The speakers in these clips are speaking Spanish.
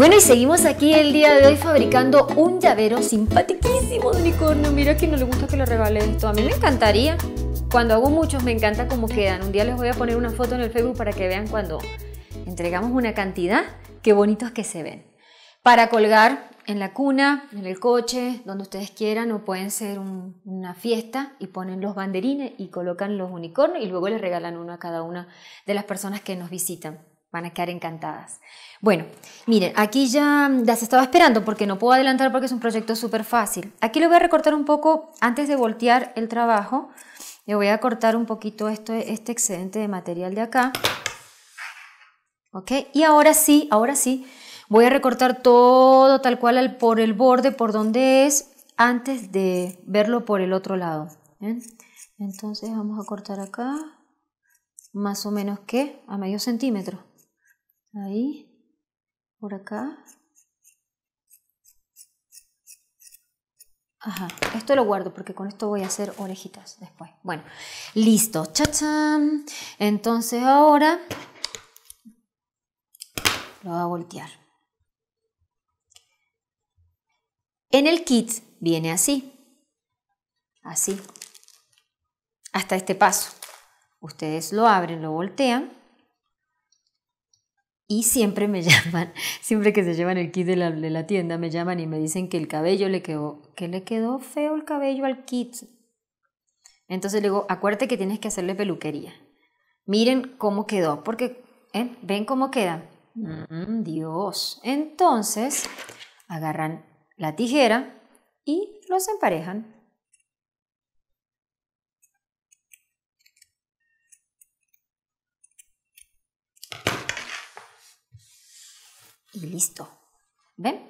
Bueno, y seguimos aquí el día de hoy fabricando un llavero simpaticísimo de unicornio. Mira que no le gusta que lo regalen esto. A mí me encantaría. Cuando hago muchos me encanta cómo quedan. Un día les voy a poner una foto en el Facebook para que vean cuando entregamos una cantidad, qué bonitos que se ven. Para colgar en la cuna, en el coche, donde ustedes quieran, o pueden ser una fiesta y ponen los banderines y colocan los unicornios y luego les regalan uno a cada una de las personas que nos visitan. Van a quedar encantadas. Bueno, miren, aquí ya las estaba esperando porque no puedo adelantar porque es un proyecto súper fácil. Aquí lo voy a recortar un poco antes de voltear el trabajo. Le voy a cortar un poquito esto, este excedente de material de acá. ¿Ok? Y ahora sí, ahora sí, voy a recortar todo tal cual por el borde, por donde es, antes de verlo por el otro lado. Entonces vamos a cortar acá, más o menos que a medio centímetro. Ahí, por acá. Ajá, esto lo guardo porque con esto voy a hacer orejitas después. Bueno, listo. ¡Chachán! Entonces ahora lo voy a voltear. En el kit viene así. Así. Hasta este paso. Ustedes lo abren, lo voltean y siempre me llaman, siempre que se llevan el kit de la, de la tienda, me llaman y me dicen que el cabello le quedó, que le quedó feo el cabello al kit. Entonces le digo, acuérdate que tienes que hacerle peluquería. Miren cómo quedó, porque ¿eh? ven cómo queda. Mm, Dios. Entonces agarran la tijera y los emparejan. y listo. ¿Ven?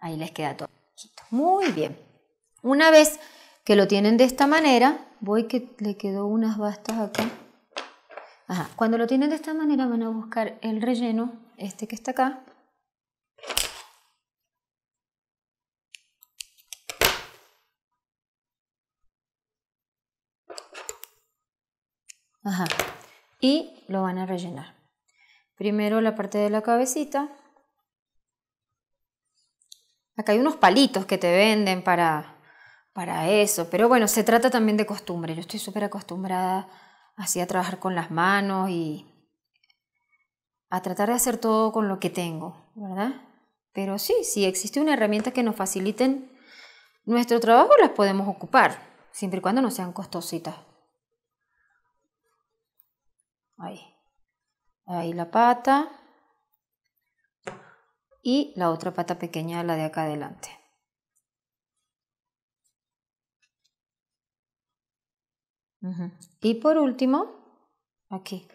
Ahí les queda todo. Muy bien. Una vez que lo tienen de esta manera, voy que le quedó unas bastas acá. Ajá. Cuando lo tienen de esta manera van a buscar el relleno, este que está acá. Ajá. Y lo van a rellenar. Primero la parte de la cabecita. Acá hay unos palitos que te venden para, eso, pero bueno, se trata también de costumbre. Yo estoy súper acostumbrada así a trabajar con las manos y a tratar de hacer todo con lo que tengo, ¿verdad? Pero sí, si existe una herramienta que nos faciliten nuestro trabajo, las podemos ocupar, siempre y cuando no sean costositas. Ahí. Ahí la pata y la otra pata pequeña, la de acá adelante. Y por último, aquí,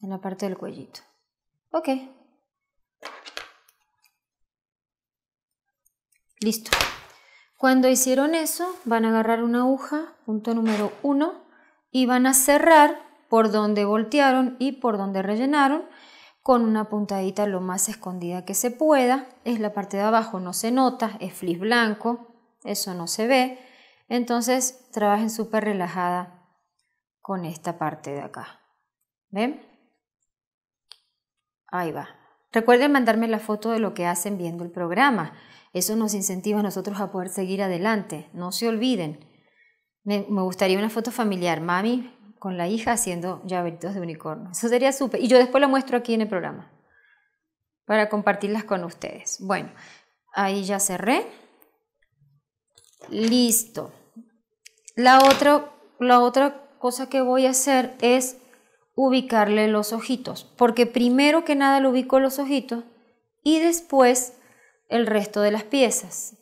en la parte del cuellito. Ok. Listo. Cuando hicieron eso, van a agarrar una aguja, punto número uno y van a cerrar por donde voltearon y por donde rellenaron con una puntadita lo más escondida que se pueda. Es la parte de abajo, no se nota, es flis blanco, eso no se ve. Entonces trabajen súper relajada con esta parte de acá. ¿Ven? Ahí va. Recuerden mandarme la foto de lo que hacen viendo el programa. Eso nos incentiva a nosotros a poder seguir adelante. No se olviden. Me, gustaría una foto familiar. Mami, con la hija haciendo llaveritos de unicornio. Eso sería súper. Y yo después lo muestro aquí en el programa para compartirlas con ustedes. Bueno, ahí ya cerré. Listo. La otra, la otra cosa que voy a hacer es ubicarle los ojitos, porque primero que nada lo ubico los ojitos y después el resto de las piezas.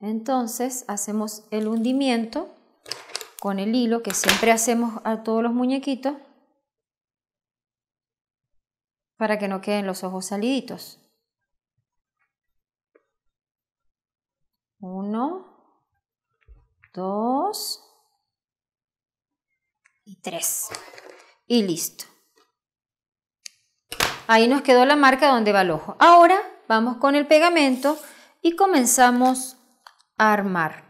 Entonces hacemos el hundimiento con el hilo que siempre hacemos a todos los muñequitos para que no queden los ojos saliditos. Uno, dos y tres. Y listo. Ahí nos quedó la marca donde va el ojo. Ahora vamos con el pegamento y comenzamos a armar.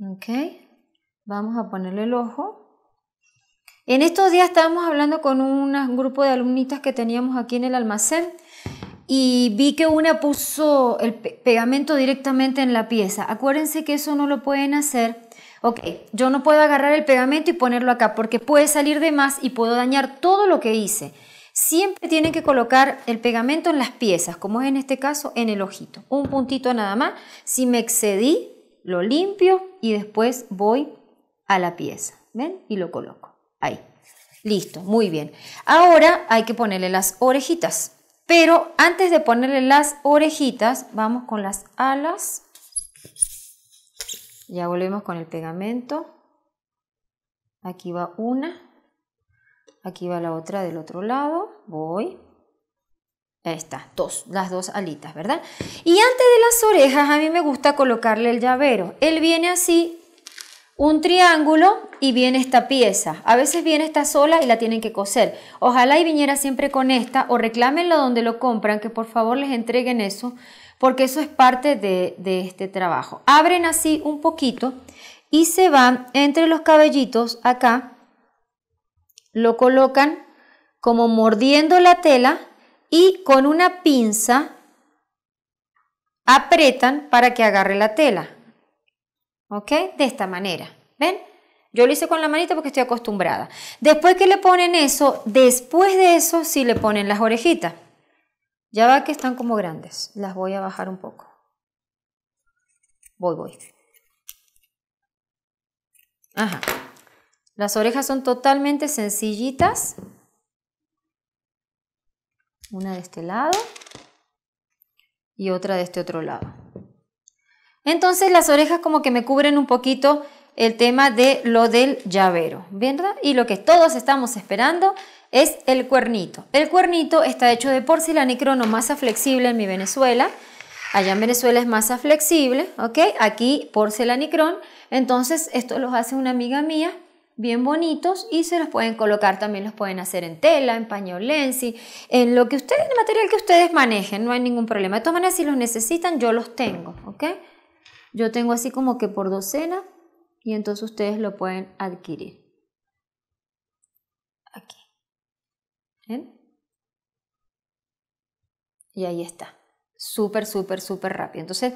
¿Ok? Vamos a ponerle el ojo. En estos días estábamos hablando con un grupo de alumnitas que teníamos aquí en el almacén y vi que una puso el pegamento directamente en la pieza. Acuérdense que eso no lo pueden hacer. Ok, yo no puedo agarrar el pegamento y ponerlo acá porque puede salir de más y puedo dañar todo lo que hice. Siempre tienen que colocar el pegamento en las piezas, como es en este caso en el ojito. Un puntito nada más. Si me excedí, lo limpio y después voy a la pieza. ¿Ven? Y lo coloco. Ahí. Listo, muy bien. Ahora hay que ponerle las orejitas. Pero antes de ponerle las orejitas, vamos con las alas. Ya volvemos con el pegamento. Aquí va una. Aquí va la otra del otro lado. Voy. Ahí dos, las dos alitas, ¿verdad? Y antes de las orejas, a mí me gusta colocarle el llavero. Él viene así un triángulo y viene esta pieza. A veces viene esta sola y la tienen que coser. Ojalá y viniera siempre con esta o reclámenlo donde lo compran, que por favor les entreguen eso, porque eso es parte de, de este trabajo. Abren así un poquito y se van entre los cabellitos acá, lo colocan como mordiendo la tela y con una pinza apretan para que agarre la tela. ¿Ok? De esta manera. ¿Ven? Yo lo hice con la manita porque estoy acostumbrada. Después que le ponen eso, después de eso sí le ponen las orejitas. Ya va que están como grandes. Las voy a bajar un poco. Voy, voy. Ajá. Las orejas son totalmente sencillitas. Una de este lado y otra de este otro lado. Entonces las orejas como que me cubren un poquito el tema de lo del llavero, ¿verdad? Y lo que todos estamos esperando es el cuernito. El cuernito está hecho de porcelana o masa flexible en mi Venezuela. Allá en Venezuela es masa flexible, ¿ok? Aquí porcelanicrón. Entonces, esto los hace una amiga mía, bien bonitos, y se los pueden colocar también, los pueden hacer en tela, en pañolensi, en lo que ustedes, en el material que ustedes manejen, no hay ningún problema. De todas maneras, si los necesitan, yo los tengo, ¿ok? Yo tengo así como que por docena y entonces ustedes lo pueden adquirir. Aquí. ¿Ven? Y ahí está. Súper, súper, súper rápido. Entonces,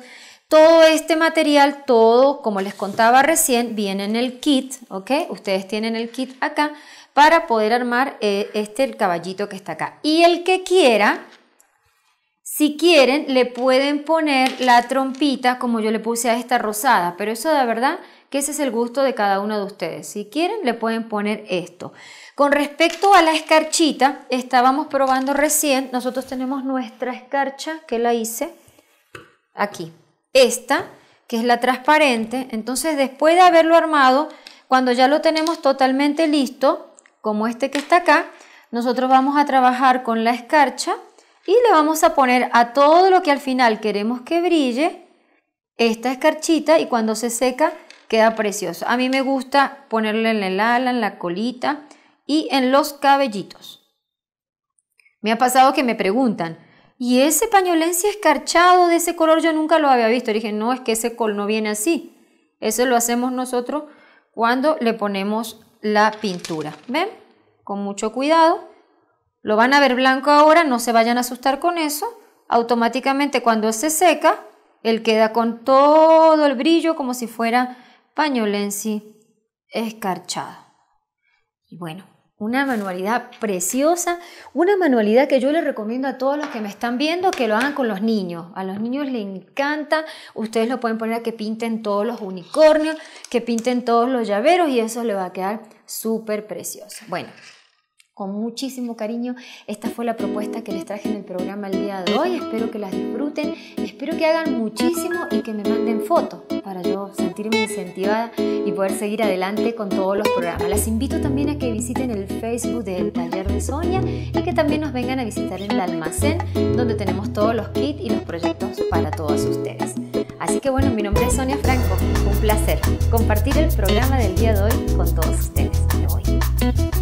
todo este material, todo, como les contaba recién, viene en el kit, ¿ok? Ustedes tienen el kit acá para poder armar eh, este caballito que está acá. Y el que quiera, si quieren, le pueden poner la trompita como yo le puse a esta rosada, pero eso de verdad que ese es el gusto de cada uno de ustedes. Si quieren, le pueden poner esto. Con respecto a la escarchita, estábamos probando recién, nosotros tenemos nuestra escarcha que la hice aquí. Esta, que es la transparente, entonces después de haberlo armado, cuando ya lo tenemos totalmente listo, como este que está acá, nosotros vamos a trabajar con la escarcha y le vamos a poner a todo lo que al final queremos que brille esta escarchita y cuando se seca queda precioso. A mí me gusta ponerle en el ala, en la colita y en los cabellitos. Me ha pasado que me preguntan, ¿y ese pañolense escarchado de ese color yo nunca lo había visto? Le dije, no, es que ese col no viene así. Eso lo hacemos nosotros cuando le ponemos la pintura. ¿Ven? Con mucho cuidado lo van a ver blanco ahora, no se vayan a asustar con eso. Automáticamente cuando se seca, él queda con todo el brillo como si fuera pañolensi escarchado. Y bueno, una manualidad preciosa, una manualidad que yo les recomiendo a todos los que me están viendo que lo hagan con los niños. A los niños les encanta, ustedes lo pueden poner a que pinten todos los unicornios, que pinten todos los llaveros y eso le va a quedar súper precioso. Bueno, con muchísimo cariño. Esta fue la propuesta que les traje en el programa el día de hoy. Espero que las disfruten, espero que hagan muchísimo y que me manden fotos para yo sentirme incentivada y poder seguir adelante con todos los programas. Las invito también a que visiten el Facebook del Taller de Sonia y que también nos vengan a visitar en el almacén donde tenemos todos los kits y los proyectos para todos ustedes. Así que bueno, mi nombre es Sonia Franco. Un placer compartir el programa del día de hoy con todos ustedes. Me voy.